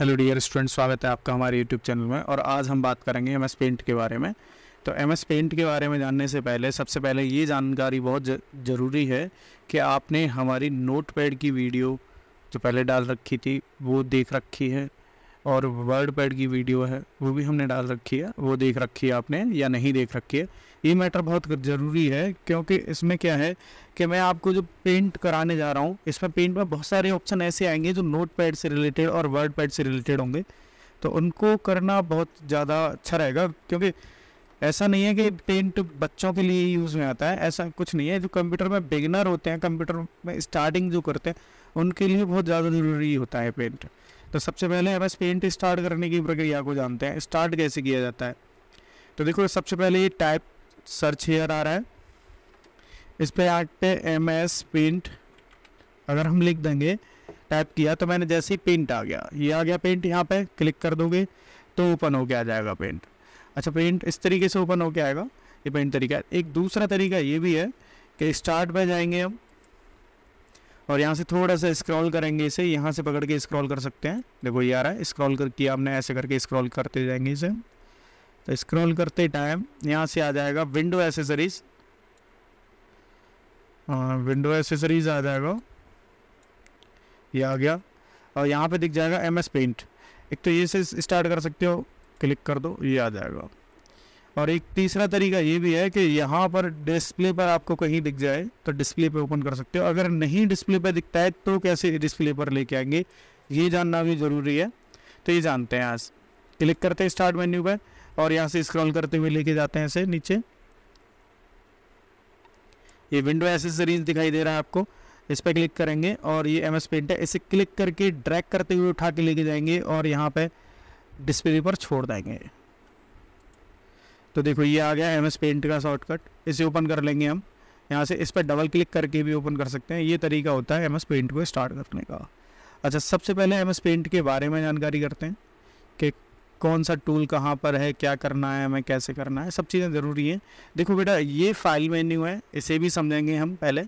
hello dear student स्वागत है आपका हमारे यूट्यूब चैनल में और आज हम बात करेंगे एम एस पेंट के बारे में तो एम एस पेंट के बारे में जानने से पहले सबसे पहले ये जानकारी बहुत ज़रूरी है कि आपने हमारी नोट पैड की वीडियो जो पहले डाल रखी थी वो देख रखी है और वर्ड पैड की वीडियो है वो भी हमने डाल रखी है वो देख रखी है आपने या नहीं देख रखी है ये मैटर बहुत ज़रूरी है क्योंकि इसमें क्या है कि मैं आपको जो पेंट कराने जा रहा हूँ इसमें पेंट में बहुत सारे ऑप्शन ऐसे आएंगे जो नोट पैड से रिलेटेड और वर्ड पैड से रिलेटेड होंगे तो उनको करना बहुत ज़्यादा अच्छा रहेगा क्योंकि ऐसा नहीं है कि पेंट बच्चों के लिए यूज़ में आता है ऐसा कुछ नहीं है जो कंप्यूटर में बिगनर होते हैं कंप्यूटर में स्टार्टिंग जो करते हैं उनके लिए बहुत ज़्यादा ज़रूरी होता है पेंट तो सबसे पहले हम इस पेंट स्टार्ट करने की प्रक्रिया को जानते हैं स्टार्ट कैसे किया जाता है तो देखो सबसे पहले ये टाइप सर्च हेयर आ रहा है इस पर पे एम एस पेंट अगर हम लिख देंगे टाइप किया तो मैंने जैसे ही पेंट आ गया ये आ गया पेंट यहाँ पे क्लिक कर दोगे तो ओपन होके आ जाएगा पेंट अच्छा पेंट इस तरीके से ओपन होके आएगा ये पेंट तरीका एक दूसरा तरीका ये भी है कि स्टार्ट में जाएंगे हम और यहाँ से थोड़ा सा स्क्रॉल करेंगे इसे यहाँ से पकड़ के स्क्रॉल कर सकते हैं देखो ये आ रहा है स्क्रॉल कर किया हमने ऐसे करके स्क्रॉल करते जाएंगे इसे तो स्क्रॉल करते टाइम यहाँ से आ जाएगा विंडो एसेसरीज विंडो एसेसरीज आ जाएगा ये आ गया और यहाँ पे दिख जाएगा एम एस पेंट एक तो ये से स्टार्ट कर सकते हो क्लिक कर दो ये आ जाएगा और एक तीसरा तरीका ये भी है कि यहाँ पर डिस्प्ले पर आपको कहीं दिख जाए तो डिस्प्ले पे ओपन कर सकते हो अगर नहीं डिस्प्ले पर दिखता है तो कैसे डिस्प्ले पर लेके आएंगे ये जानना भी ज़रूरी है तो ये जानते हैं आज क्लिक करते हैं स्टार्ट मेन्यू पर और यहाँ से स्क्रॉल करते हुए लेके जाते हैं ऐसे नीचे ये विंडो एसेसरीज दिखाई दे रहा है आपको इस पर क्लिक करेंगे और ये एम एस पेंट है इसे क्लिक करके ड्रैग करते हुए उठा के लेके जाएंगे और यहाँ पे डिस्प्ले पर छोड़ देंगे तो देखो ये आ गया एम एस पेंट का शॉर्टकट इसे ओपन कर लेंगे हम यहाँ से इस पर डबल क्लिक करके भी ओपन कर सकते हैं ये तरीका होता है एम एस पेंट को स्टार्ट करने का अच्छा सबसे पहले एम एस पेंट के बारे में जानकारी करते हैं कि कौन सा टूल कहाँ पर है क्या करना है हमें कैसे करना है सब चीज़ें ज़रूरी हैं देखो बेटा ये फाइल मेन्यू है इसे भी समझेंगे हम पहले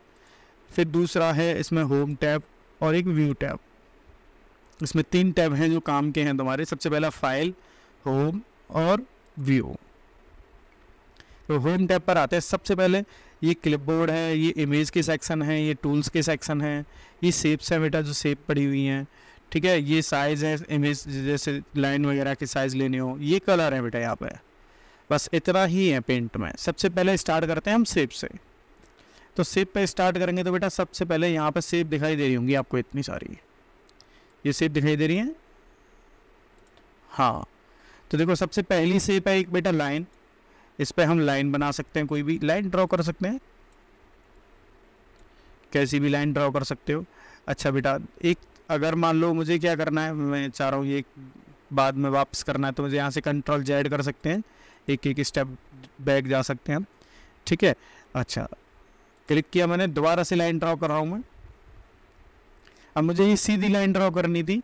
फिर दूसरा है इसमें होम टैब और एक व्यू टैब इसमें तीन टैब हैं जो काम के हैं तुम्हारे सबसे पहला फाइल होम और व्यू तो होम टैब पर आते हैं सबसे पहले ये क्लिपबोर्ड है ये इमेज के सेक्शन है ये टूल्स के सेक्शन है ये सेप्स हैं बेटा जो सेप पड़ी हुई हैं ठीक है ये साइज़ है इमेज जैसे लाइन वगैरह के साइज़ लेने हो ये कलर है बेटा यहाँ पे बस इतना ही है पेंट में सबसे पहले स्टार्ट करते हैं हम सेप से तो सेप पे स्टार्ट करेंगे तो बेटा सबसे पहले यहाँ पे सेप दिखाई दे रही होंगी आपको इतनी सारी ये सेप दिखाई दे रही है हाँ तो देखो सबसे पहली सेप है एक बेटा लाइन इस पर हम लाइन बना सकते हैं कोई भी लाइन ड्रॉ कर सकते हैं कैसी भी लाइन ड्रॉ कर सकते हो अच्छा बेटा एक अगर मान लो मुझे क्या करना है मैं चाह रहा हूँ ये बाद में वापस करना है तो मुझे यहाँ से कंट्रोल जेड कर सकते हैं एक एक स्टेप बैक जा सकते हैं ठीक है अच्छा क्लिक किया मैंने दोबारा से लाइन ड्रॉ कर रहा हूँ मैं अब मुझे ये सीधी लाइन ड्रॉ करनी थी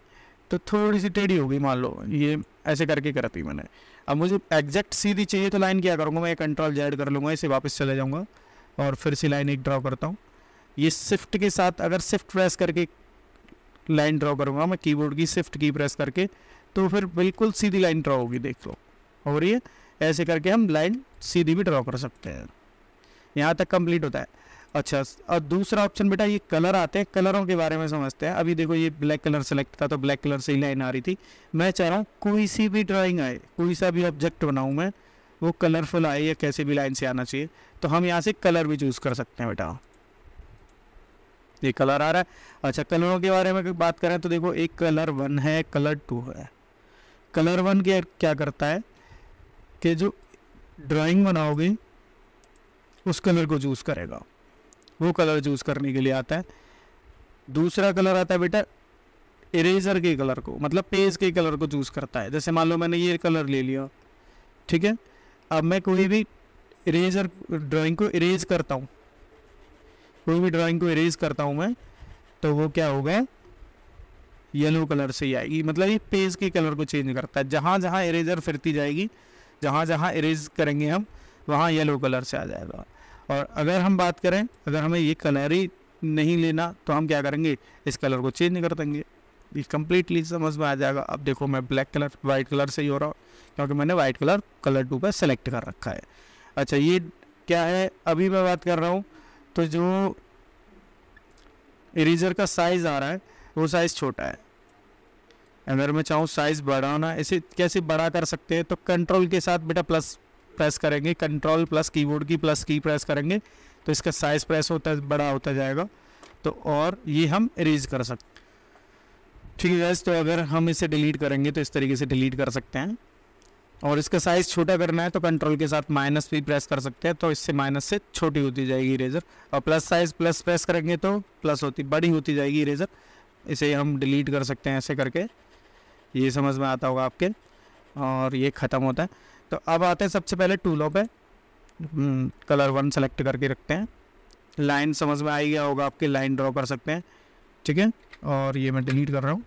तो थोड़ी सी टेढ़ी होगी मान लो ये ऐसे करके करती मैंने अब मुझे एग्जैक्ट सीधी चाहिए तो लाइन क्या करूँगा मैं कंट्रोल जेड कर लूँगा इसे वापस चले जाऊँगा और फिर से लाइन एक ड्रॉ करता हूँ ये शिफ्ट के साथ अगर शिफ्ट प्रेस करके लाइन ड्रॉ करूँगा मैं कीबोर्ड की शिफ्ट की प्रेस करके तो फिर बिल्कुल सीधी लाइन ड्रॉ होगी देख लो हो रही है ऐसे करके हम लाइन सीधी भी ड्रॉ कर सकते हैं यहाँ तक कंप्लीट होता है अच्छा और दूसरा ऑप्शन बेटा ये कलर आते हैं कलरों के बारे में समझते हैं अभी देखो ये ब्लैक कलर सेलेक्ट था तो ब्लैक कलर से ही लाइन आ रही थी मैं चाह रहा हूँ कोई सी भी ड्राइंग आए कोई सा भी ऑब्जेक्ट बनाऊँ मैं वो कलरफुल आए या कैसे भी लाइन से आना चाहिए तो हम यहाँ से कलर भी चूज़ कर सकते हैं बेटा ये कलर आ रहा है अच्छा कलरों के बारे में बात करें तो देखो एक कलर वन है कलर टू है कलर वन क्या क्या करता है कि जो ड्राइंग बनाओगे उस कलर को चूज़ करेगा वो कलर चूज़ करने के लिए आता है दूसरा कलर आता है बेटा इरेजर के कलर को मतलब पेज के कलर को चूज़ करता है जैसे मान लो मैंने ये कलर ले लिया ठीक है अब मैं कोई भी इरेजर ड्राइंग को इरेज करता हूँ कोई भी ड्राइंग को इरेज करता हूँ मैं तो वो क्या होगा येलो कलर से ही आएगी मतलब ये पेज के कलर को चेंज करता है जहाँ जहाँ इरेजर फिरती जाएगी जहाँ जहाँ इरेज करेंगे हम वहाँ येलो कलर से आ जाएगा और अगर हम बात करें अगर हमें ये कलर ही नहीं लेना तो हम क्या करेंगे इस कलर को चेंज कर देंगे ये कम्प्लीटली समझ में आ जाएगा अब देखो मैं ब्लैक कलर वाइट कलर से ही हो रहा हूँ क्योंकि मैंने वाइट कलर कलर टू पर सेलेक्ट कर रखा है अच्छा ये क्या है अभी मैं बात कर रहा हूँ तो जो इरेजर का साइज़ आ रहा है वो साइज़ छोटा है अगर मैं चाहूँ साइज़ बढ़ाना इसे कैसे बड़ा कर सकते हैं तो कंट्रोल के साथ बेटा प्लस प्रेस करेंगे कंट्रोल प्लस कीबोर्ड की प्लस की प्रेस करेंगे तो इसका साइज़ प्रेस होता बड़ा होता जाएगा तो और ये हम इरेज कर सकते ठीक है गैस तो अगर हम इसे डिलीट करेंगे तो इस तरीके से डिलीट कर सकते हैं और इसका साइज़ छोटा करना है तो कंट्रोल के साथ माइनस भी प्रेस कर सकते हैं तो इससे माइनस से छोटी होती जाएगी इरेजर और प्लस साइज़ प्लस प्रेस करेंगे तो प्लस होती बड़ी होती जाएगी इरेजर इसे हम डिलीट कर सकते हैं ऐसे करके ये समझ में आता होगा आपके और ये ख़त्म होता है तो अब आते हैं सबसे पहले टूलों पर कलर वन सेलेक्ट करके रखते हैं लाइन समझ में आई गया होगा आपके लाइन ड्रॉ कर सकते हैं ठीक है और ये मैं डिलीट कर रहा हूँ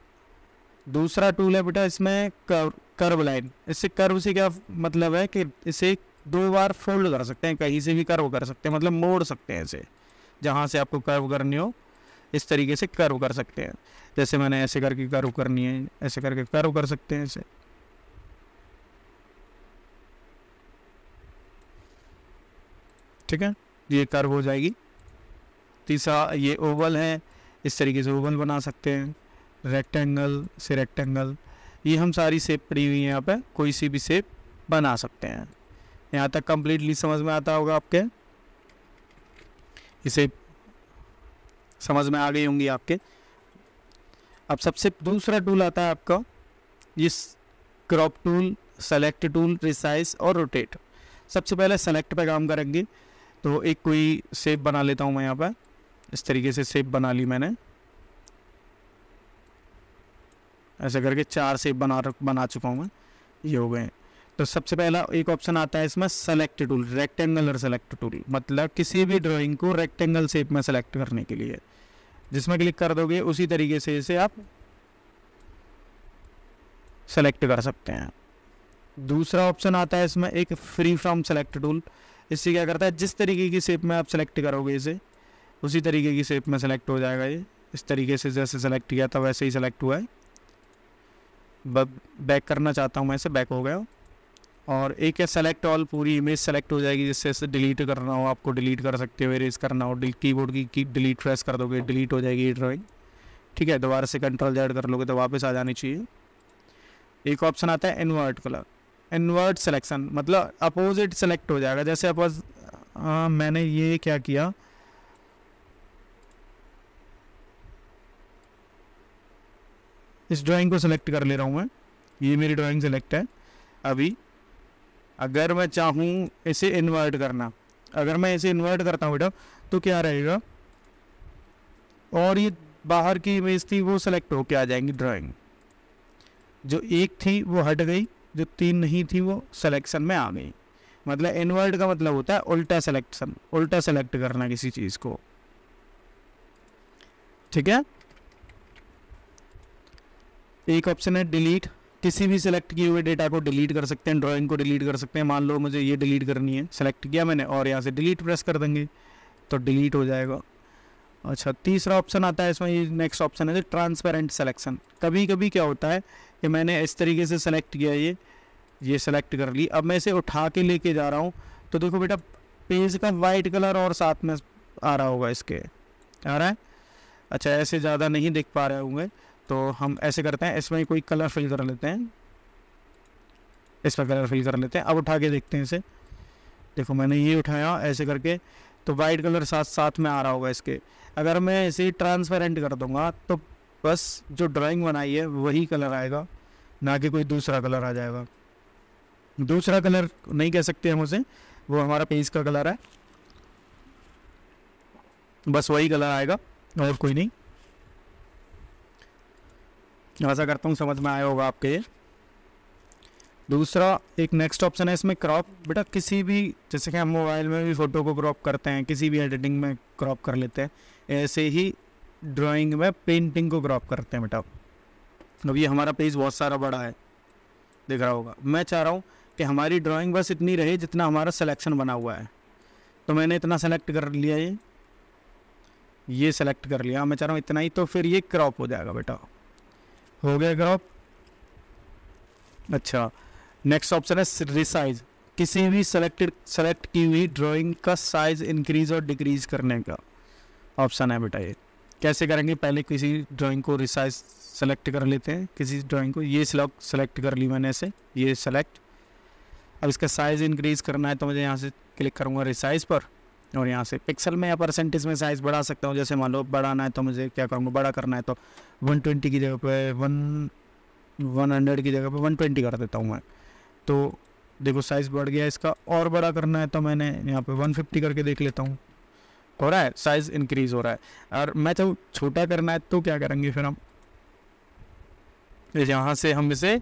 दूसरा टूल है बेटा इसमें कर, कर्व लाइन इससे कर्व से क्या मतलब है कि इसे दो बार फोल्ड कर सकते हैं कहीं से भी कर्व कर सकते हैं मतलब मोड़ सकते हैं इसे जहाँ से आपको कर्व करनी हो इस तरीके से कर्व कर सकते हैं जैसे मैंने ऐसे करके कर्व करनी है ऐसे करके कर्व कर सकते हैं इसे ठीक है ये कर्व हो जाएगी तीसरा ये ओवल है इस तरीके से ओवल बना सकते हैं रेक्टेंगल से रेक्टेंगल ये हम सारी सेप पड़ी हुई हैं यहाँ पे कोई सी भी सेप बना सकते हैं यहाँ तक कम्प्लीटली समझ में आता होगा आपके इसे समझ में आ गई होंगी आपके अब सबसे दूसरा टूल आता है आपका जिस crop tool select tool resize और रोटेट सबसे पहले सेलेक्ट पे काम करेंगे तो एक कोई सेप बना लेता हूँ मैं यहाँ पर इस तरीके से सेप बना ली मैंने ऐसे करके चार सेप बना बना चुका हूँ मैं ये हो गए तो सबसे पहला एक ऑप्शन आता है इसमें सेलेक्ट टूल और सेलेक्ट टूल मतलब किसी भी ड्राइंग को रेक्टेंगल शेप में सेलेक्ट करने के लिए जिसमें क्लिक कर दोगे उसी तरीके से इसे आप सेलेक्ट कर सकते हैं दूसरा ऑप्शन आता है इसमें एक फ्री फ्रॉम सेलेक्ट टूल इससे क्या करता है जिस तरीके की शेप में आप सेलेक्ट करोगे इसे उसी तरीके की शेप में सेलेक्ट हो जाएगा ये इस तरीके से जैसे सेलेक्ट किया था वैसे ही सेलेक्ट हुआ है बैक करना चाहता हूँ मैं इसे बैक हो गया और एक है सेलेक्ट ऑल पूरी इमेज सेलेक्ट हो जाएगी जिससे डिलीट करना हो आपको डिलीट कर सकते हो इरेज करना हो कीबोर्ड की की डिलीट प्रेस कर दोगे डिलीट हो जाएगी ड्राइंग ठीक है दोबारा से कंट्रोल जेड कर लोगे तो वापस आ जानी चाहिए एक ऑप्शन आता है इन्वर्ट कलर इन्वर्ट सेलेक्शन मतलब अपोजिट सेलेक्ट हो जाएगा जैसे अपोज हाँ, मैंने ये क्या किया इस ड्राइंग को सिलेक्ट कर ले रहा हूँ मैं ये मेरी ड्राइंग सेलेक्ट है अभी अगर मैं चाहूँ इसे इन्वर्ट करना अगर मैं इसे इन्वर्ट करता हूँ बेटा तो क्या रहेगा और ये बाहर की इमेज थी वो सेलेक्ट होके आ जाएंगी ड्राइंग जो एक थी वो हट गई जो तीन नहीं थी वो सिलेक्शन में आ गई मतलब इन्वर्ट का मतलब होता है उल्टा सिलेक्शन उल्टा सेलेक्ट करना किसी चीज़ को ठीक है एक ऑप्शन है डिलीट किसी भी सिलेक्ट किए हुए डेटा को डिलीट कर सकते हैं ड्राइंग को डिलीट कर सकते हैं मान लो मुझे ये डिलीट करनी है सेलेक्ट किया मैंने और यहाँ से डिलीट प्रेस कर देंगे तो डिलीट हो जाएगा अच्छा तीसरा ऑप्शन आता है इसमें ये नेक्स्ट ऑप्शन है ट्रांसपेरेंट सेलेक्शन कभी कभी क्या होता है कि मैंने इस तरीके से सेलेक्ट किया ये ये सेलेक्ट कर ली अब मैं इसे उठा के लेके जा रहा हूँ तो देखो बेटा पेज का वाइट कलर और साथ में आ रहा होगा इसके आ रहा है अच्छा ऐसे ज़्यादा नहीं देख पा रहे होंगे तो हम ऐसे करते हैं इसमें कोई कलर फिल कर लेते हैं इस पर कलर फिल कर लेते हैं अब उठा के देखते हैं इसे देखो मैंने ये उठाया ऐसे करके तो वाइट कलर साथ साथ में आ रहा होगा इसके अगर मैं इसे ट्रांसपेरेंट कर दूंगा तो बस जो ड्राइंग बनाई है वही कलर आएगा ना कि कोई दूसरा कलर आ जाएगा दूसरा कलर नहीं कह सकते हम उसे वो हमारा पेज का कलर है बस वही कलर आएगा और कोई नहीं ऐसा करता हूँ समझ में आया होगा आपके दूसरा एक नेक्स्ट ऑप्शन है इसमें क्रॉप बेटा किसी भी जैसे कि हम मोबाइल में भी फ़ोटो को क्रॉप करते हैं किसी भी एडिटिंग में क्रॉप कर लेते हैं ऐसे ही ड्राइंग में पेंटिंग को क्रॉप करते हैं बेटा अब ये हमारा पेज बहुत सारा बड़ा है दिख रहा होगा मैं चाह रहा हूँ कि हमारी ड्राइंग बस इतनी रहे जितना हमारा सिलेक्शन बना हुआ है तो मैंने इतना सेलेक्ट कर लिया ये ये सेलेक्ट कर लिया मैं चाह रहा हूँ इतना ही तो फिर ये क्रॉप हो जाएगा बेटा हो गया ग्राफ अच्छा नेक्स्ट ऑप्शन है रिसाइज किसी भी सेलेक्टेड सेलेक्ट की हुई ड्राइंग का साइज इंक्रीज और डिक्रीज करने का ऑप्शन है बेटा ये कैसे करेंगे पहले किसी ड्राइंग को रिसाइज सेलेक्ट कर लेते हैं किसी ड्राइंग को ये सेलेक्ट कर ली मैंने ऐसे ये सेलेक्ट अब इसका साइज़ इंक्रीज़ करना है तो मुझे यहाँ से क्लिक करूँगा रिसाइज़ पर और यहाँ से पिक्सल में या परसेंटेज में साइज़ बढ़ा सकता हूँ जैसे मान लो बढ़ाना है तो मुझे क्या करूँगा बड़ा करना है तो वन ट्वेंटी की जगह पर वन वन हंड्रेड की जगह पर वन ट्वेंटी कर देता हूँ मैं तो देखो साइज़ बढ़ गया इसका और बड़ा करना है तो मैंने यहाँ पे वन फिफ्टी करके देख लेता हूँ हो रहा है साइज़ इंक्रीज़ हो रहा है और मैं चाहूँ छोटा करना है तो क्या करेंगे फिर हम यहाँ से हम इसे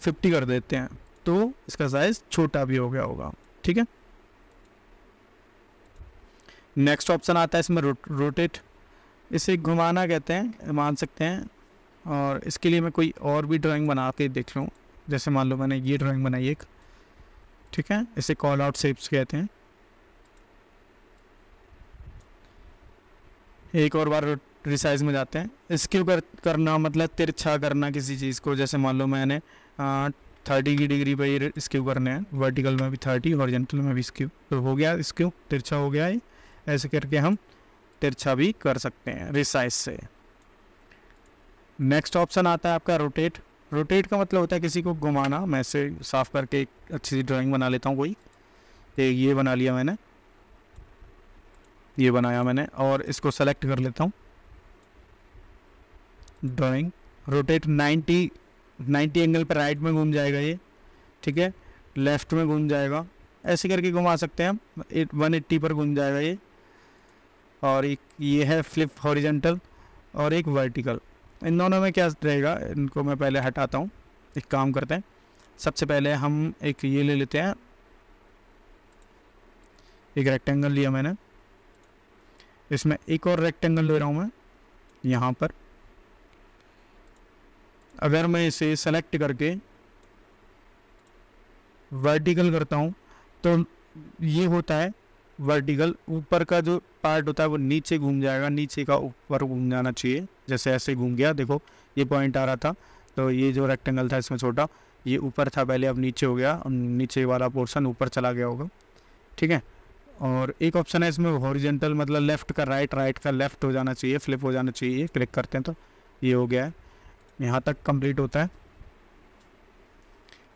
फिफ्टी कर देते हैं तो इसका साइज़ छोटा भी हो गया होगा ठीक है नेक्स्ट ऑप्शन आता है इसमें रोटेट इसे घुमाना कहते हैं मान सकते हैं और इसके लिए मैं कोई और भी ड्राइंग बना के देख रहा हूँ जैसे मान लो मैंने ये ड्राइंग बनाई एक ठीक है इसे कॉल आउट सेप्स कहते हैं एक और बार रिसाइज में जाते हैं इसके ऊपर करना मतलब तिरछा करना किसी चीज़ को जैसे मान लो मैंने थर्टी की डिग्री पर ये स्क्यू करने हैं वर्टिकल में भी थर्टी हॉरिजेंटल में भी स्क्यू तो हो गया स्क्यू तिरछा हो गया है ऐसे करके हम तिरछा भी कर सकते हैं रिसाइज से नेक्स्ट ऑप्शन आता है आपका रोटेट रोटेट का मतलब होता है किसी को घुमाना मैं से साफ करके एक अच्छी सी ड्राइंग बना लेता हूँ कोई एक ये बना लिया मैंने ये बनाया मैंने और इसको सेलेक्ट कर लेता हूँ ड्राइंग रोटेट 90 90 एंगल पर राइट में घूम जाएगा ये ठीक है लेफ्ट में घूम जाएगा ऐसे करके घुमा सकते हैं हम एट वन एट्टी पर घूम जाएगा ये और एक ये है फ्लिप हॉरिजेंटल और एक वर्टिकल इन दोनों में क्या रहेगा इनको मैं पहले हटाता हूँ एक काम करते हैं सबसे पहले हम एक ये ले लेते हैं एक रेक्टेंगल लिया मैंने इसमें एक और रेक्टेंगल ले रहा हूँ मैं यहाँ पर अगर मैं इसे सेलेक्ट करके वर्टिकल करता हूँ तो ये होता है वर्टिकल ऊपर का जो पार्ट होता है वो नीचे घूम जाएगा नीचे का ऊपर घूम जाना चाहिए जैसे ऐसे घूम गया देखो ये पॉइंट आ रहा था तो ये जो रेक्टेंगल था इसमें छोटा ये ऊपर था पहले अब नीचे हो गया नीचे वाला पोर्शन ऊपर चला गया होगा ठीक है और एक ऑप्शन है इसमें हॉरिजेंटल मतलब लेफ़्ट का राइट राइट का लेफ़्ट हो जाना चाहिए फ्लिप हो जाना चाहिए क्लिक करते हैं तो ये हो गया है यहाँ तक कंप्लीट होता है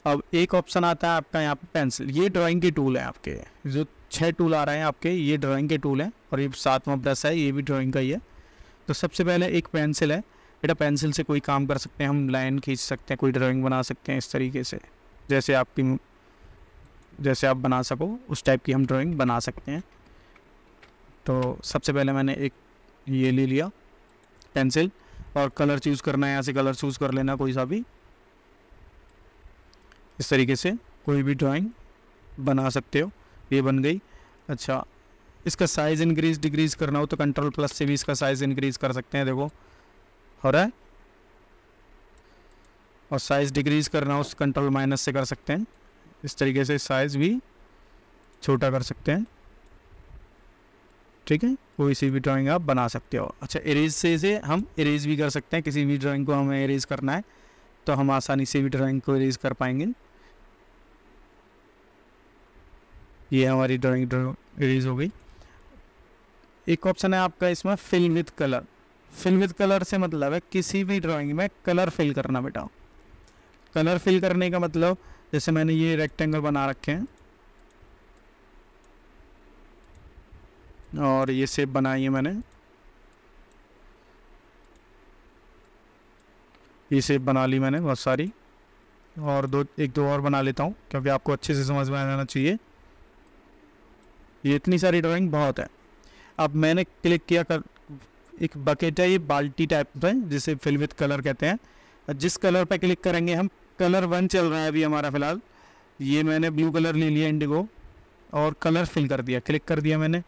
अब एक ऑप्शन आता है आपका यहाँ पे पेंसिल ये ड्राइंग की टूल है आपके जो छः टूल आ रहे हैं आपके ये ड्राइंग के टूल हैं और ये सातवां ब्रश है ये भी ड्राइंग का ही है तो सबसे पहले एक पेंसिल है बेटा पेंसिल से कोई काम कर सकते हैं हम लाइन खींच सकते हैं कोई ड्राइंग बना सकते हैं इस तरीके से जैसे आपकी जैसे आप बना सको उस टाइप की हम ड्राइंग बना सकते हैं तो सबसे पहले मैंने एक ये ले लिया पेंसिल और कलर चूज़ करना है ऐसे कलर चूज़ कर लेना कोई सा भी इस तरीके से कोई भी ड्राइंग बना सकते हो ये बन गई अच्छा इसका साइज़ इंक्रीज डिक्रीज करना हो तो कंट्रोल प्लस से भी इसका साइज़ इंक्रीज कर सकते हैं देखो हो रहा है और साइज़ डिक्रीज करना हो कंट्रोल माइनस से कर सकते हैं इस तरीके से साइज़ भी छोटा कर सकते हैं ठीक है कोई सी भी ड्राइंग आप बना सकते हो अच्छा इरेज से इसे हम इरेज भी कर सकते हैं किसी भी ड्राइंग को हमें इरेज करना है तो हम आसानी से भी ड्राइंग को इरेज कर पाएंगे ये हमारी ड्राइंग रिलीज हो गई एक ऑप्शन है आपका इसमें fill with colour fill with colour से मतलब है किसी भी ड्राइंग में कलर फिल करना बेटा कलर फिल करने का मतलब जैसे मैंने ये रेक्टेंगल बना रखे हैं और ये सेप बनाई है मैंने ये सेप बना ली मैंने बहुत सारी और दो एक दो और बना लेता हूँ क्योंकि आपको अच्छे से समझ में आ जाना चाहिए ये इतनी सारी ड्राइंग बहुत है अब मैंने क्लिक किया कर एक बकेट है ये बाल्टी टाइप का जिसे फिल विथ कलर कहते हैं जिस कलर पर क्लिक करेंगे हम कलर वन चल रहा है अभी हमारा फ़िलहाल ये मैंने ब्लू कलर ले लिया इंडिगो और कलर फिल कर दिया क्लिक कर दिया मैंने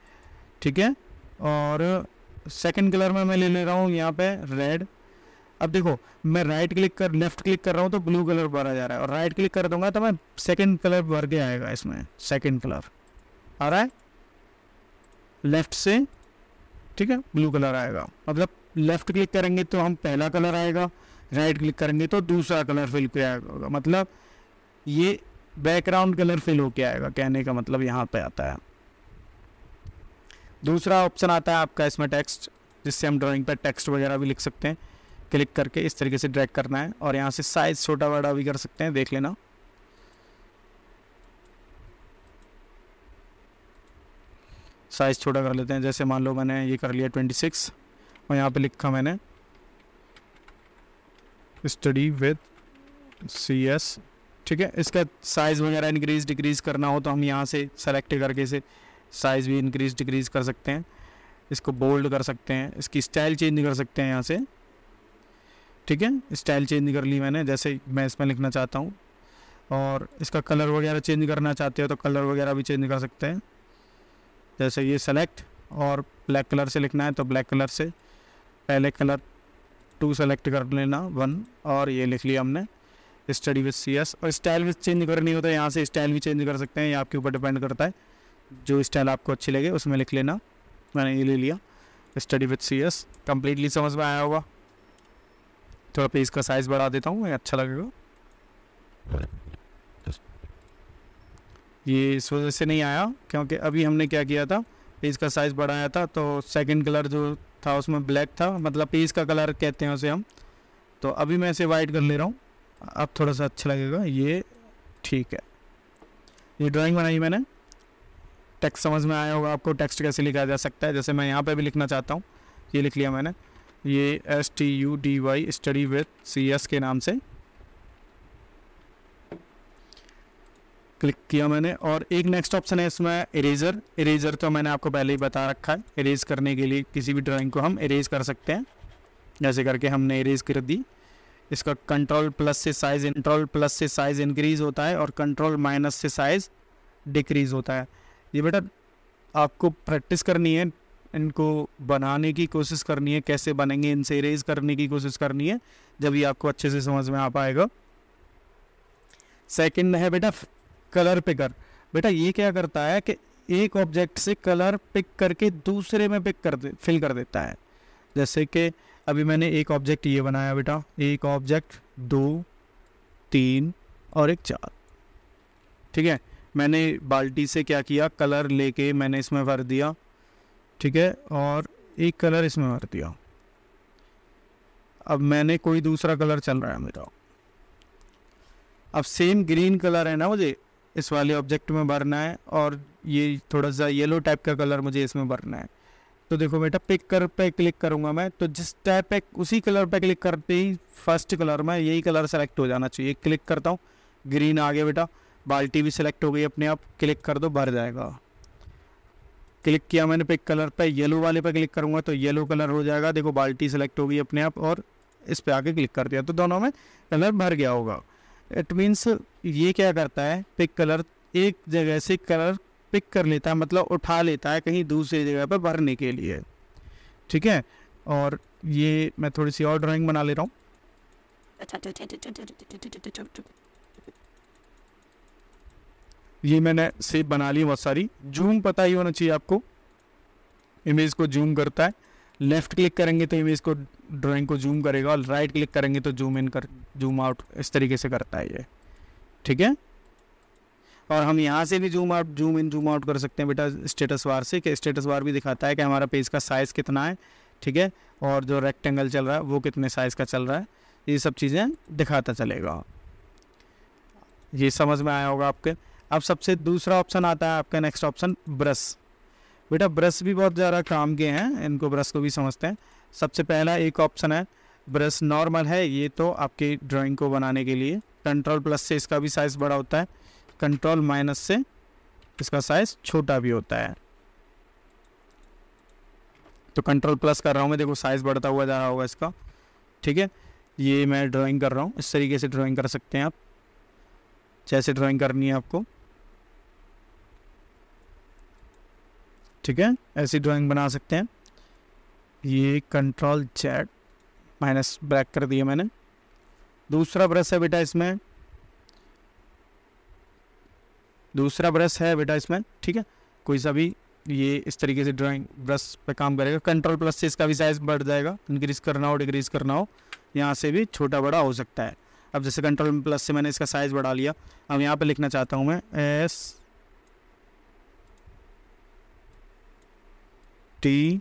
ठीक है और सेकंड कलर में मैं ले ले रहा हूँ यहाँ पे रेड अब देखो मैं राइट क्लिक कर लेफ्ट क्लिक कर रहा हूँ तो ब्लू कलर भरा जा रहा है और राइट क्लिक कर दूंगा तो मैं सेकंड कलर भर के आएगा इसमें सेकंड कलर आ रहा है लेफ्ट से ठीक है ब्लू कलर आएगा मतलब लेफ्ट क्लिक करेंगे तो हम पहला कलर आएगा राइट क्लिक करेंगे तो दूसरा कलर फिल किया होगा मतलब ये बैकग्राउंड कलर फिल होके आएगा कहने का मतलब यहाँ पे आता है दूसरा ऑप्शन आता है आपका इसमें टेक्स्ट जिससे हम ड्राइंग पर टेक्स्ट वगैरह भी लिख सकते हैं क्लिक करके इस तरीके से ड्रैग करना है और यहाँ से साइज़ छोटा बड़ा भी कर सकते हैं देख लेना साइज़ छोटा कर लेते हैं जैसे मान लो मैंने ये कर लिया ट्वेंटी सिक्स और यहाँ पे लिखा मैंने स्टडी विथ सी एस ठीक है इसका साइज़ वगैरह इंक्रीज़ डिक्रीज़ करना हो तो हम यहाँ से सेलेक्ट करके से साइज़ भी इंक्रीज़ डिक्रीज़ कर सकते हैं इसको बोल्ड कर सकते हैं इसकी स्टाइल चेंज कर सकते हैं यहाँ से ठीक है स्टाइल चेंज कर ली मैंने जैसे मैं इसमें लिखना चाहता हूँ और इसका कलर वगैरह चेंज करना चाहते हो तो कलर वगैरह भी चेंज कर सकते हैं जैसे ये सेलेक्ट और ब्लैक कलर से लिखना है तो ब्लैक कलर से पहले कलर टू सेलेक्ट कर लेना वन और ये लिख लिया हमने स्टडी विथ सी एस और स्टाइल भी चेंज करनी हो तो यहाँ से स्टाइल भी चेंज कर सकते हैं ये आपके ऊपर डिपेंड करता है जो स्टाइल आपको अच्छी लगे उसमें लिख लेना मैंने ये ले लिया study with C S completely समझ में आया होगा थोड़ा पे इसका साइज़ बढ़ा देता हूँ अच्छा लगेगा ये इस वजह से नहीं आया क्योंकि अभी हमने क्या किया था पेज का साइज़ बढ़ाया था तो सेकंड कलर जो था उसमें ब्लैक था मतलब पेज का कलर कहते हैं उसे हम तो अभी मैं इसे वाइट कर ले रहा हूँ अब थोड़ा सा अच्छा लगेगा ये ठीक है ये ड्राइंग बनाई मैंने टेक्स्ट समझ में आया होगा आपको टेक्स्ट कैसे लिखा जा सकता है जैसे मैं यहाँ पर भी लिखना चाहता हूँ ये लिख लिया मैंने ये S T U D Y study with C S के नाम से क्लिक किया मैंने और एक नेक्स्ट ऑप्शन है इसमें इरेजर इरेजर तो मैंने आपको पहले ही बता रखा है इरेज करने के लिए किसी भी ड्राइंग को हम इरेज कर सकते हैं जैसे करके हमने इरेज कर दी इसका कंट्रोल प्लस से साइज कंट्रोल प्लस से साइज इंक्रीज होता है और कंट्रोल माइनस से साइज डिक्रीज होता है ये बेटा आपको प्रैक्टिस करनी है इनको बनाने की कोशिश करनी है कैसे बनेंगे इनसे इरेज करने की कोशिश करनी है जब ये आपको अच्छे से समझ में आ पाएगा सेकंड है बेटा कलर पिकर बेटा ये क्या करता है कि एक ऑब्जेक्ट से कलर पिक करके दूसरे में पिक कर दे फिल कर देता है जैसे कि अभी मैंने एक ऑब्जेक्ट ये बनाया बेटा एक ऑब्जेक्ट दो तीन और एक चार ठीक है मैंने बाल्टी से क्या किया कलर लेके मैंने इसमें भर दिया ठीक है और एक कलर इसमें भर दिया अब मैंने कोई दूसरा कलर चल रहा है मेरा अब सेम ग्रीन कलर है ना मुझे इस वाले ऑब्जेक्ट में भरना है और ये थोड़ा सा येलो टाइप का कलर मुझे इसमें भरना है तो देखो बेटा पिक कर पे क्लिक करूँगा मैं तो जिस टाइप पे उसी कलर पे क्लिक करते ही फर्स्ट कलर में यही कलर सेलेक्ट हो जाना चाहिए क्लिक करता हूँ ग्रीन आ गया बेटा बाल्टी भी सिलेक्ट हो गई अपने आप क्लिक कर दो भर जाएगा क्लिक किया मैंने पिक कलर पे येलो वाले पे क्लिक करूँगा तो येलो कलर हो जाएगा देखो बाल्टी सेलेक्ट हो गई अपने आप और इस पर आके क्लिक कर दिया तो दोनों में कलर भर गया होगा इट मीन्स ये क्या करता है पिक कलर एक जगह से कलर पिक कर लेता है मतलब उठा लेता है कहीं दूसरी जगह पर भरने के लिए ठीक है और ये मैं थोड़ी सी और ड्राइंग बना ले रहा हूँ ये मैंने सेप बना ली बहुत सारी जूम पता ही होना चाहिए आपको इमेज को जूम करता है लेफ़्ट क्लिक करेंगे तो इमेज को ड्राइंग को जूम करेगा और राइट क्लिक करेंगे तो जूम इन कर जूम आउट इस तरीके से करता है ये ठीक है और हम यहाँ से भी zoom out zoom in zoom out कर सकते हैं बेटा स्टेटस वार से कि स्टेटस वार भी दिखाता है कि हमारा पेज का साइज़ कितना है ठीक है और जो रेक्टेंगल चल रहा है वो कितने साइज़ का चल रहा है ये सब चीज़ें दिखाता चलेगा ये समझ में आया होगा आपके अब सबसे दूसरा ऑप्शन आता है आपका नेक्स्ट ऑप्शन ब्रश बेटा ब्रश भी बहुत ज़्यादा काम के हैं इनको ब्रश को भी समझते हैं सबसे पहला एक ऑप्शन है ब्रश नॉर्मल है ये तो आपकी ड्राइंग को बनाने के लिए कंट्रोल प्लस से इसका भी साइज़ बड़ा होता है कंट्रोल माइनस से इसका साइज़ छोटा भी होता है तो कंट्रोल प्लस कर रहा हूँ मैं देखो साइज़ बढ़ता हुआ जा रहा होगा इसका ठीक है ये मैं ड्राइंग कर रहा हूँ इस तरीके से ड्राइंग कर सकते हैं आप जैसे ड्राइंग करनी है आपको ठीक है ऐसी ड्राइंग बना सकते हैं ये कंट्रोल चैट माइनस ब्रैक कर दिया मैंने दूसरा ब्रश है बेटा इसमें दूसरा ब्रश है बेटा इसमें ठीक है कोई सा भी ये इस तरीके से ड्राइंग ब्रश पे काम करेगा कंट्रोल प्लस से इसका भी साइज बढ़ जाएगा इंक्रीज़ करना हो डिक्रीज़ करना हो यहाँ से भी छोटा बड़ा हो सकता है अब जैसे कंट्रोल प्लस से मैंने इसका साइज़ बढ़ा लिया अब यहाँ पे लिखना चाहता हूँ मैं S T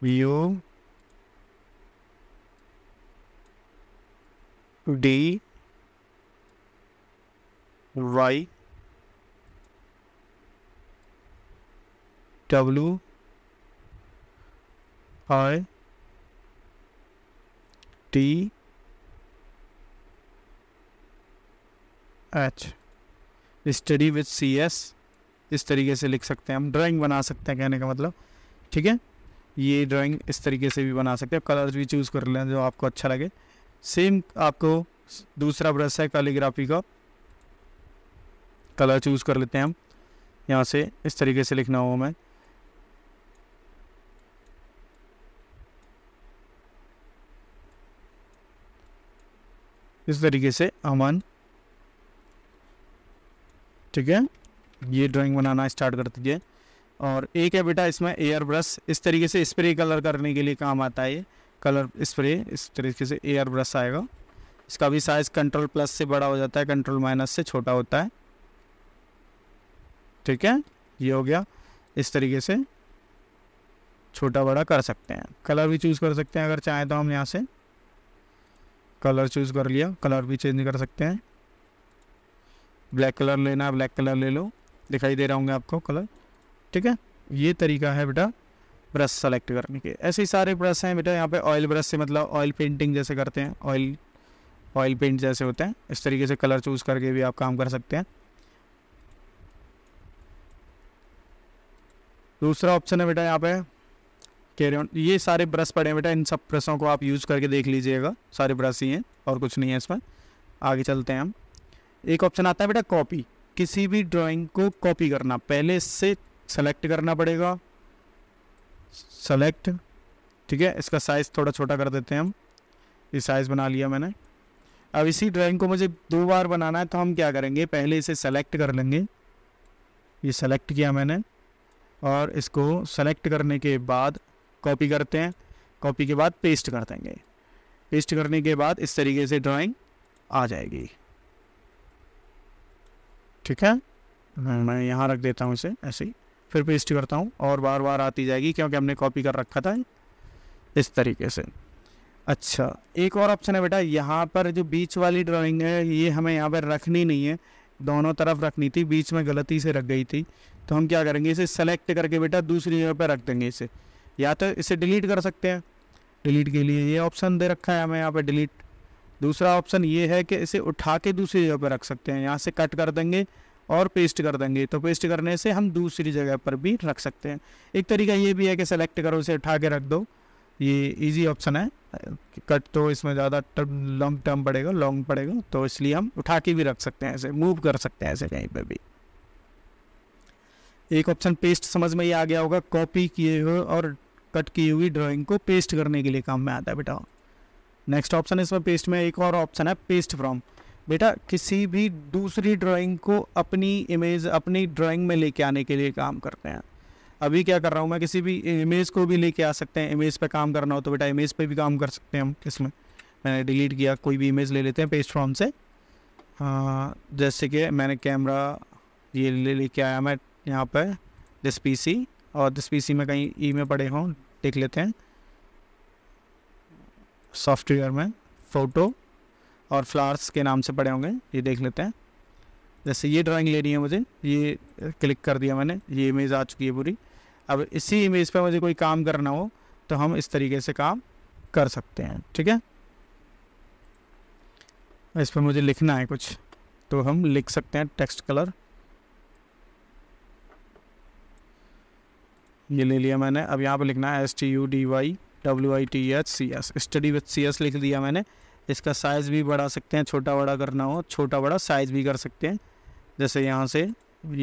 U D Y W I T H study with CS इस तरीके से लिख सकते हैं हम ड्राइंग बना सकते हैं कहने का मतलब ठीक है ये ड्राइंग इस तरीके से भी बना सकते हैं कलर्स भी चूज़ कर लें जो आपको अच्छा लगे सेम आपको दूसरा ब्रश है कैलीग्राफी का कलर चूज़ कर लेते हैं हम यहाँ से इस तरीके से लिखना हो मैं इस तरीके से अमन ठीक है ये ड्राइंग बनाना स्टार्ट कर दीजिए और एक है बेटा इसमें एयर ब्रश इस तरीके से स्प्रे कलर करने के लिए काम आता है ये कलर स्प्रे इस तरीके से एयर ब्रश आएगा इसका भी साइज़ कंट्रोल प्लस से बड़ा हो जाता है कंट्रोल माइनस से छोटा होता है ठीक है ये हो गया इस तरीके से छोटा बड़ा कर सकते हैं कलर भी चूज़ कर सकते हैं अगर चाहें तो हम यहाँ से कलर चूज़ कर लिया कलर भी चेंज कर सकते हैं ब्लैक कलर लेना ब्लैक कलर ले लो दिखाई दे रहा होंगे आपको कलर ठीक है ये तरीका है बेटा ब्रश सेलेक्ट करने के ऐसे ही सारे ब्रश हैं बेटा यहाँ पे ऑयल ब्रश से मतलब ऑयल पेंटिंग जैसे करते हैं ऑयल ऑयल पेंट जैसे होते हैं इस तरीके से कलर चूज़ करके भी आप काम कर सकते हैं दूसरा ऑप्शन है बेटा यहाँ पे कैरी ऑन ये सारे ब्रश पड़े हैं बेटा इन सब ब्रशों को आप यूज़ करके देख लीजिएगा सारे ब्रश ही हैं और कुछ नहीं है इसमें आगे चलते हैं हम एक ऑप्शन आता है बेटा कॉपी किसी भी ड्राइंग को कॉपी करना पहले इससे सेलेक्ट करना पड़ेगा सेलेक्ट ठीक है इसका साइज़ थोड़ा छोटा कर देते हैं हम ये साइज़ बना लिया मैंने अब इसी ड्राइंग को मुझे दो बार बनाना है तो हम क्या करेंगे पहले इसे सेलेक्ट कर लेंगे ये सेलेक्ट किया मैंने और इसको सेलेक्ट करने के बाद कॉपी करते हैं कॉपी के बाद पेस्ट कर देंगे पेस्ट करने के बाद इस तरीके से ड्राइंग आ जाएगी ठीक है मैं यहाँ रख देता हूँ इसे ऐसे ही फिर पेस्ट करता हूँ और बार बार आती जाएगी क्योंकि हमने कॉपी कर रखा था इस तरीके से अच्छा एक और ऑप्शन है बेटा यहाँ पर जो बीच वाली ड्राइंग है ये हमें यहाँ पर रखनी नहीं है दोनों तरफ रखनी थी बीच में गलती से रख गई थी तो हम क्या करेंगे इसे सेलेक्ट करके बेटा दूसरी जगह पर रख देंगे इसे या तो इसे डिलीट कर सकते हैं डिलीट के लिए ये ऑप्शन दे रखा है हमें यहाँ पर डिलीट दूसरा ऑप्शन ये है कि इसे उठा के दूसरी जगह पर रख सकते हैं यहाँ से कट कर देंगे और पेस्ट कर देंगे तो पेस्ट करने से हम दूसरी जगह पर भी रख सकते हैं एक तरीका ये भी है कि सेलेक्ट करो इसे उठा के रख दो ये इजी ऑप्शन है कट तो इसमें ज़्यादा लॉन्ग टर्म पड़ेगा लॉन्ग पड़ेगा तो इसलिए हम उठा के भी रख सकते हैं ऐसे मूव कर सकते हैं ऐसे कहीं पर भी एक ऑप्शन पेस्ट समझ में ही आ गया होगा कॉपी किए हुए और कट की हुई ड्राइंग को पेस्ट करने के लिए काम में आता है बेटा नेक्स्ट ऑप्शन इसमें पेस्ट में एक और ऑप्शन है पेस्ट फ्रॉम बेटा किसी भी दूसरी ड्राइंग को अपनी इमेज अपनी ड्राइंग में लेके आने के लिए काम करते हैं अभी क्या कर रहा हूँ मैं किसी भी इमेज को भी लेके आ सकते हैं इमेज पे काम करना हो तो बेटा इमेज पे भी काम कर सकते हैं हम इसमें मैंने डिलीट किया कोई भी इमेज ले लेते हैं पेस्ट फ्रॉम से आ, हाँ, जैसे कि मैंने कैमरा ये ले लेके आया मैं यहाँ पर दिस पी और दिस पी में कहीं ई e में पड़े हों देख लेते हैं सॉफ्टवेयर में फ़ोटो और फ्लावर्स के नाम से पड़े होंगे ये देख लेते हैं जैसे ये ड्राइंग लेनी है मुझे ये क्लिक कर दिया मैंने ये इमेज आ चुकी है पूरी अब इसी इमेज पर मुझे कोई काम करना हो तो हम इस तरीके से काम कर सकते हैं ठीक है इस पर मुझे लिखना है कुछ तो हम लिख सकते हैं टेक्स्ट कलर ये ले लिया मैंने अब यहाँ पर लिखना है S T U D Y W I T H C S study with C S लिख दिया मैंने इसका साइज़ भी बढ़ा सकते हैं छोटा बड़ा करना हो छोटा बड़ा साइज़ भी कर सकते हैं जैसे यहाँ से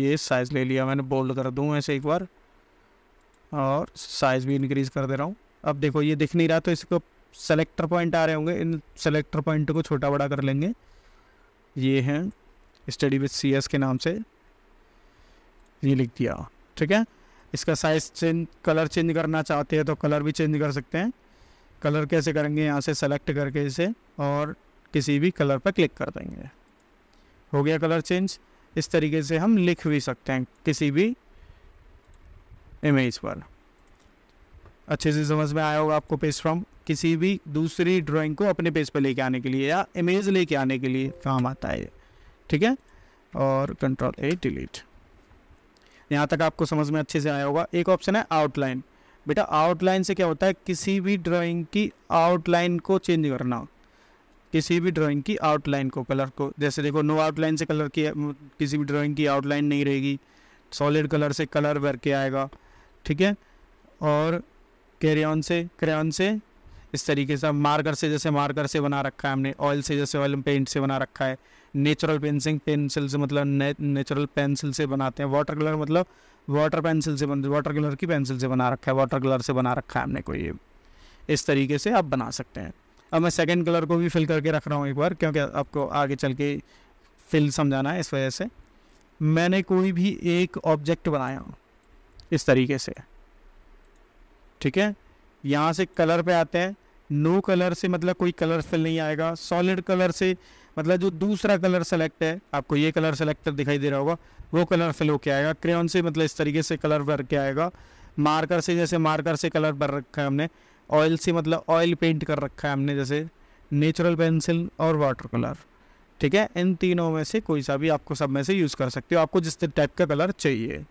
ये साइज़ ले लिया मैंने बोल्ड कर दूँ ऐसे एक बार और साइज़ भी इनक्रीज कर दे रहा हूँ अब देखो ये दिख नहीं रहा तो इसको सेलेक्टर पॉइंट आ रहे होंगे इन सेलेक्टर पॉइंट को छोटा बड़ा कर लेंगे ये हैं स्टडी विथ सी एस के नाम से ये लिख दिया ठीक है इसका साइज़ चेंज कलर चेंज करना चाहते हैं तो कलर भी चेंज कर सकते हैं कलर कैसे करेंगे यहाँ से सेलेक्ट करके इसे और किसी भी कलर पर क्लिक कर देंगे हो गया कलर चेंज इस तरीके से हम लिख भी सकते हैं किसी भी इमेज पर अच्छे से समझ में आया होगा आपको पेज फ्रॉम किसी भी दूसरी ड्राइंग को अपने पेज पर लेके आने के लिए या इमेज लेके आने के लिए काम आता है ठीक है और कंट्रोल ए डिलीट यहाँ तक आपको समझ में अच्छे से आया होगा एक ऑप्शन है आउटलाइन बेटा आउटलाइन से क्या होता है किसी भी ड्राइंग की आउटलाइन को चेंज करना किसी भी ड्राइंग की आउटलाइन को कलर को जैसे देखो नो आउटलाइन से कलर की किसी भी ड्राइंग की आउटलाइन नहीं रहेगी सॉलिड कलर से कलर भर के आएगा ठीक है और कैरियन से क्रेन से इस तरीके से मार्कर से जैसे मार्कर से बना रखा है हमने ऑयल से जैसे ऑयल पेंट से बना रखा है नेचुरल पेंसिंग पेंसिल से मतलब ने, नेचुरल पेंसिल से बनाते हैं वाटर कलर मतलब वाटर पेंसिल से बन वाटर कलर की पेंसिल से बना रखा है वाटर कलर से बना रखा है हमने कोई इस तरीके से आप बना सकते हैं अब मैं सेकेंड कलर को भी फिल करके रख रहा हूँ एक बार क्योंकि आपको आगे चल के फिल समझाना है इस वजह से मैंने कोई भी एक ऑब्जेक्ट बनाया इस तरीके से ठीक है यहाँ से कलर पे आते हैं नो कलर से मतलब कोई कलर फिल नहीं आएगा सॉलिड कलर से मतलब जो दूसरा कलर सेलेक्ट है आपको ये कलर सेलेक्टर दिखाई दे रहा होगा वो कलर फिल होके आएगा क्रेन से मतलब इस तरीके से कलर भर के आएगा मार्कर से जैसे मार्कर से कलर भर रखा है हमने ऑयल से मतलब ऑयल पेंट कर रखा है हमने जैसे नेचुरल पेंसिल और वाटर कलर ठीक है इन तीनों में से कोई सा भी आपको सब में से यूज़ कर सकते हो आपको जिस टाइप का कलर चाहिए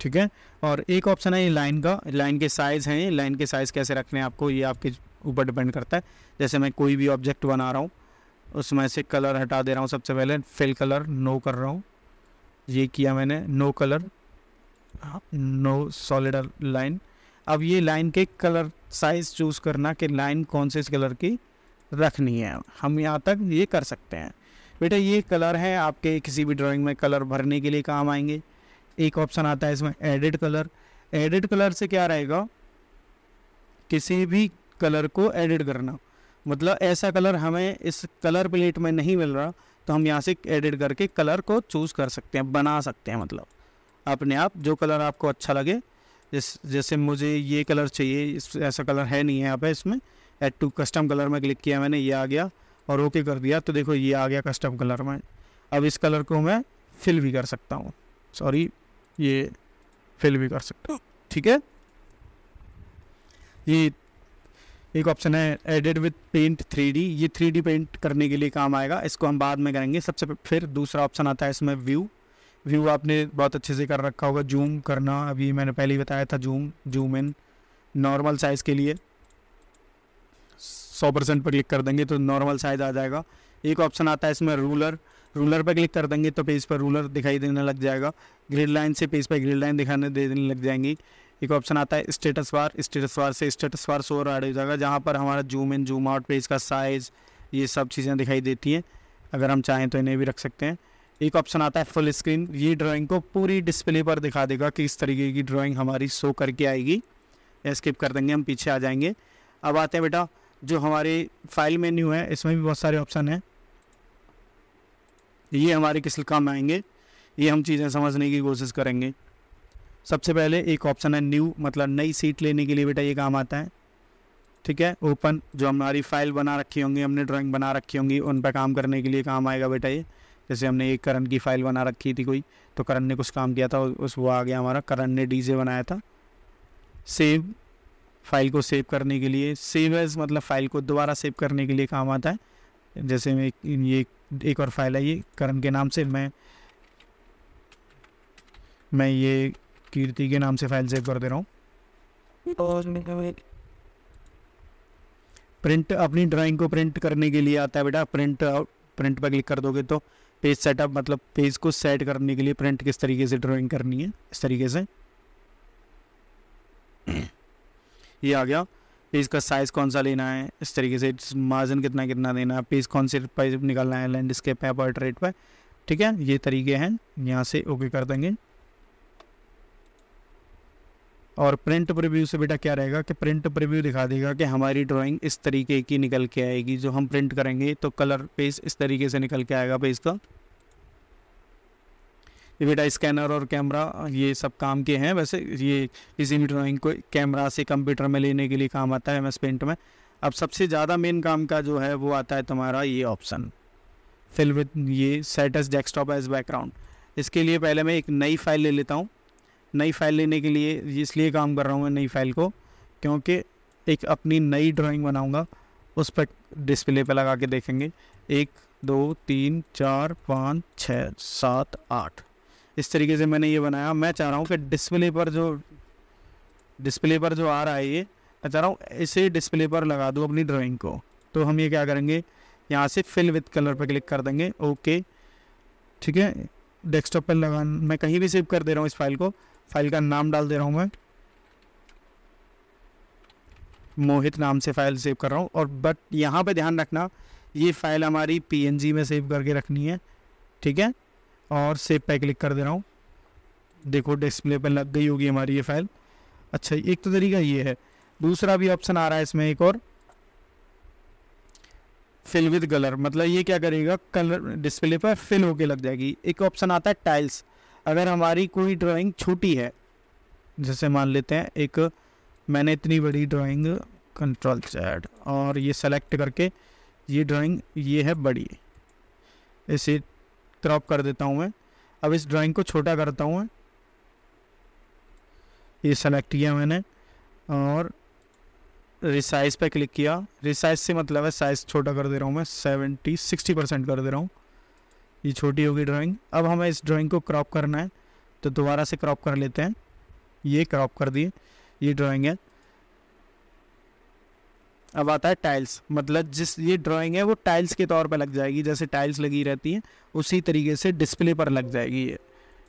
ठीक है और एक ऑप्शन है लाइन का लाइन के साइज़ हैं लाइन के साइज़ कैसे रखने हैं आपको ये आपके ऊपर डिपेंड करता है जैसे मैं कोई भी ऑब्जेक्ट बना रहा हूँ उसमें से कलर हटा दे रहा हूँ सबसे पहले फिल कलर नो कर रहा हूँ ये किया मैंने no colour no solid line अब ये लाइन के कलर साइज़ चूज़ करना कि लाइन कौन से कलर की रखनी है हम यहाँ तक ये कर सकते हैं बेटा ये कलर है आपके किसी भी ड्राइंग में कलर भरने के लिए काम आएंगे एक ऑप्शन आता है इसमें एडिट कलर एडिट कलर से क्या रहेगा किसी भी कलर को एडिट करना मतलब ऐसा कलर हमें इस कलर प्लेट में नहीं मिल रहा तो हम यहाँ से एडिट करके कलर को चूज़ कर सकते हैं बना सकते हैं मतलब अपने आप जो कलर आपको अच्छा लगे जिस जैसे मुझे ये कलर चाहिए इस ऐसा कलर है नहीं है यहाँ पे इसमें एड टू कस्टम कलर में क्लिक किया मैंने ये आ गया और ओके कर दिया तो देखो ये आ गया कस्टम कलर में अब इस कलर को मैं फिल भी कर सकता हूँ सॉरी ये फिल भी कर सकते हो ठीक है ये एक ऑप्शन है edit with paint three D ये थ्री डी पेंट करने के लिए काम आएगा इसको हम बाद में करेंगे सबसे फिर दूसरा ऑप्शन आता है इसमें व्यू व्यू आपने बहुत अच्छे से कर रखा होगा जूम करना अभी मैंने पहले ही बताया था zoom zoom in normal size के लिए सौ परसेंट पर क्लिक कर देंगे तो नॉर्मल साइज़ आ जाएगा एक ऑप्शन आता है इसमें रूलर रूलर पर क्लिक कर देंगे तो पेज पर रूलर दिखाई देने लग जाएगा ग्रिड लाइन से पेज पर ग्रिड लाइन दिखाने देने लग जाएंगी एक ऑप्शन आता है स्टेटस बार स्टेटस बार से स्टेटस बार शोर ऐड हो जाएगा जहाँ पर हमारा zoom in zoom out page का साइज़ ये सब चीज़ें दिखाई देती हैं अगर हम चाहें तो इन्हें भी रख सकते हैं एक ऑप्शन आता है फुल स्क्रीन ये ड्राइंग को पूरी डिस्प्ले पर दिखा देगा कि इस तरीके की ड्राइंग हमारी शो करके आएगी या स्किप कर देंगे हम पीछे आ जाएंगे अब आते हैं बेटा जो हमारे फाइल मेन्यू है इसमें भी बहुत सारे ऑप्शन हैं ये हमारे किस काम में आएंगे ये हम चीज़ें समझने की कोशिश करेंगे सबसे पहले एक ऑप्शन है न्यू मतलब नई सीट लेने के लिए बेटा ये काम आता है ठीक है ओपन जो हमारी फाइल बना रखी होंगी हमने ड्राइंग बना रखी होंगी उन पर काम करने के लिए काम आएगा बेटा ये जैसे हमने एक करण की फ़ाइल बना रखी थी कोई तो करण ने कुछ काम किया था उस वो आ गया हमारा करण ने डीजे बनाया था सेव फाइल को सेव करने के लिए सेव एज मतलब फ़ाइल को दोबारा सेव करने के लिए काम आता है जैसे मैं ये एक और फाइल है ये करण के नाम से मैं मैं ये कीर्ति के नाम से फाइल सेव कर दे रहा हूँ प्रिंट अपनी ड्राइंग को प्रिंट करने के लिए आता है बेटा प्रिंट प्रिंट पर क्लिक कर दोगे तो पेज सेटअप मतलब पेज को सेट करने के लिए प्रिंट किस तरीके से ड्राइंग करनी है इस तरीके से ये आ गया पीस का साइज़ कौन सा लेना है इस तरीके से मार्जिन कितना कितना देना है पीस कौन से पाइज निकालना है लैंडस्केप है पॉर्ट्रेट रेट पर ठीक है ये तरीके हैं यहाँ से ओके कर देंगे और प्रिंट प्रिव्यू से बेटा क्या रहेगा कि प्रिंट प्रिव्यू दिखा देगा कि हमारी ड्राइंग इस तरीके की निकल के आएगी जो हम प्रिंट करेंगे तो कलर पेज इस तरीके से निकल के आएगा पेज का बेटा स्कैनर और कैमरा ये सब काम के हैं वैसे ये इस इन ड्राइंग को कैमरा से कंप्यूटर में लेने के लिए काम आता है एम पेंट में अब सबसे ज़्यादा मेन काम का जो है वो आता है तुम्हारा ये ऑप्शन फिल विद ये सेट डेस्कटॉप एज बैकग्राउंड इसके लिए पहले मैं एक नई फाइल ले लेता हूँ नई फाइल लेने के लिए इसलिए काम कर रहा हूँ मैं नई फाइल को क्योंकि एक अपनी नई ड्राइंग बनाऊँगा उस पर डिस्प्ले पे लगा के देखेंगे एक दो तीन चार पाँच छः सात आठ इस तरीके से मैंने ये बनाया मैं चाह रहा हूँ कि डिस्प्ले पर जो डिस्प्ले पर जो आ रहा है ये मैं चाह रहा हूँ इसे डिस्प्ले पर लगा दूँ अपनी ड्राइंग को तो हम ये क्या करेंगे यहाँ से फिल विथ कलर पर क्लिक कर देंगे ओके ठीक है डेस्कटॉप पर लगा मैं कहीं भी सेव कर दे रहा हूँ इस फाइल को फाइल का नाम डाल दे रहा हूँ मैं मोहित नाम से फाइल सेव कर रहा हूँ और बट यहाँ पे ध्यान रखना ये फाइल हमारी पीएनजी में सेव करके रखनी है ठीक है और सेव पे क्लिक कर दे रहा हूँ देखो डिस्प्ले पर लग गई होगी हमारी ये फाइल अच्छा एक तो तरीका ये है दूसरा भी ऑप्शन आ रहा है इसमें एक और फिल विद कलर मतलब ये क्या करेगा कलर डिस्प्ले पर फिल होके लग जाएगी एक ऑप्शन आता है टाइल्स अगर हमारी कोई ड्राइंग छोटी है जैसे मान लेते हैं एक मैंने इतनी बड़ी ड्राइंग कंट्रोल चैट और ये सेलेक्ट करके ये ड्राइंग ये है बड़ी इसे क्रॉप कर देता हूँ मैं अब इस ड्राइंग को छोटा करता हूँ मैं ये सेलेक्ट किया मैंने और रिसाइज पे क्लिक किया रिसाइज से मतलब है साइज़ छोटा कर दे रहा हूँ मैं सेवेंटी सिक्सटी परसेंट कर दे रहा हूँ ये छोटी होगी ड्राइंग अब हमें इस ड्राइंग को क्रॉप करना है तो दोबारा से क्रॉप कर लेते हैं ये क्रॉप कर दिए ये ड्राइंग है अब आता है टाइल्स मतलब जिस ये ड्राइंग है वो टाइल्स के तौर पर लग जाएगी जैसे टाइल्स लगी रहती हैं उसी तरीके से डिस्प्ले पर लग जाएगी ये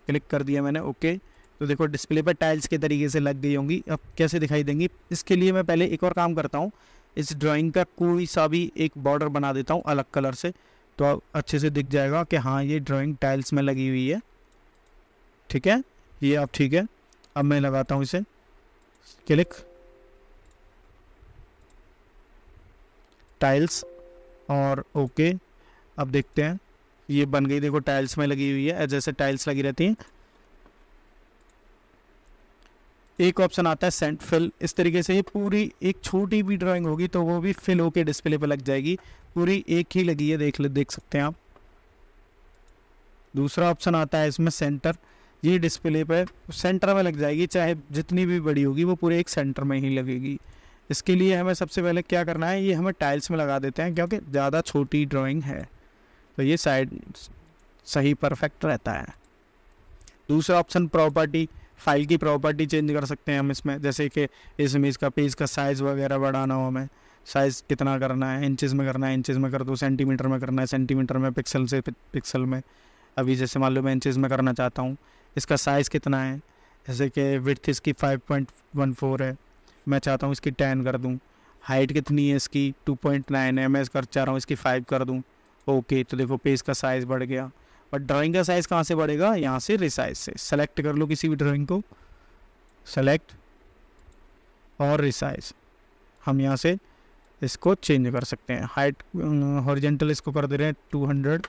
क्लिक कर दिया मैंने ओके तो देखो डिस्प्ले पर टाइल्स के तरीके से लग गई होंगी अब कैसे दिखाई देंगी इसके लिए मैं पहले एक और काम करता हूँ इस ड्राइंग का कोई सा भी एक बॉर्डर बना देता हूँ अलग कलर से तो अब अच्छे से दिख जाएगा कि हाँ ये ड्राइंग टाइल्स में लगी हुई है ठीक है ये अब ठीक है अब मैं लगाता हूँ इसे क्लिक टाइल्स और ओके अब देखते हैं ये बन गई देखो टाइल्स में लगी हुई है जैसे टाइल्स लगी रहती हैं एक ऑप्शन आता है सेंट फिल इस तरीके से ये पूरी एक छोटी भी ड्राइंग होगी तो वो भी फिल होके डिस्प्ले पर लग जाएगी पूरी एक ही लगी है देख ले देख सकते हैं आप दूसरा ऑप्शन आता है इसमें सेंटर ये डिस्प्ले पर सेंटर में लग जाएगी चाहे जितनी भी बड़ी होगी वो पूरे एक सेंटर में ही लगेगी इसके लिए हमें सबसे पहले क्या करना है ये हमें टाइल्स में लगा देते हैं क्योंकि ज़्यादा छोटी ड्राइंग है तो ये साइड सही परफेक्ट रहता है दूसरा ऑप्शन प्रॉपर्टी फाइल की प्रॉपर्टी चेंज कर सकते हैं हम इसमें जैसे कि इस इमेज का पेज का साइज़ वगैरह बढ़ाना हो हमें साइज़ कितना करना है इंचज़ में करना है इंचज़ में कर दो सेंटीमीटर में करना है सेंटीमीटर में पिक्सल से पिक्सल में अभी जैसे मान लो मैं इंचज़ में करना चाहता हूँ इसका साइज़ कितना है जैसे कि विथ इसकी फाइव पॉइंट वन फोर है मैं चाहता हूँ इसकी टेन कर दूँ हाइट कितनी है इसकी टू पॉइंट नाइन है मैं कर चाह रहा हूँ इसकी फ़ाइव कर दूँ ओके तो देखो पेज का साइज़ बढ़ गया बट ड्राइंग का साइज़ कहाँ से बढ़ेगा यहाँ से रिसाइज से सेलेक्ट कर लो किसी भी ड्राइंग को सेलेक्ट और रिसाइज हम यहाँ से इसको चेंज कर सकते हैं हाइट हॉरिजेंटल इसको कर दे रहे हैं टू हंड्रेड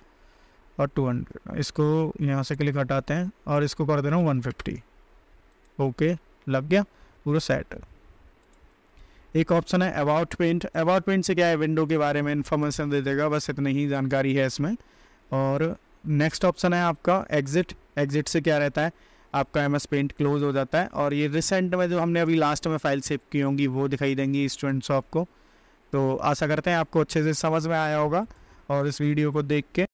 और टू हंड्रेड इसको यहाँ से क्लिक हटाते हैं और इसको कर दे रहा हूँ वन फिफ्टी ओके लग गया पूरा सेट एक ऑप्शन है अबाउट पेंट अबाउट पेंट से क्या है विंडो के बारे में इन्फॉर्मेशन दे देगा बस इतनी ही जानकारी है इसमें और नेक्स्ट ऑप्शन है आपका एग्ज़िट एग्ज़िट से क्या रहता है आपका एम एस पेंट क्लोज हो जाता है और ये रिसेंट में जो हमने अभी लास्ट में फाइल सेव की होंगी वो दिखाई देंगी स्टूडेंट्स आपको तो आशा करते हैं आपको अच्छे से समझ में आया होगा और इस वीडियो को देख के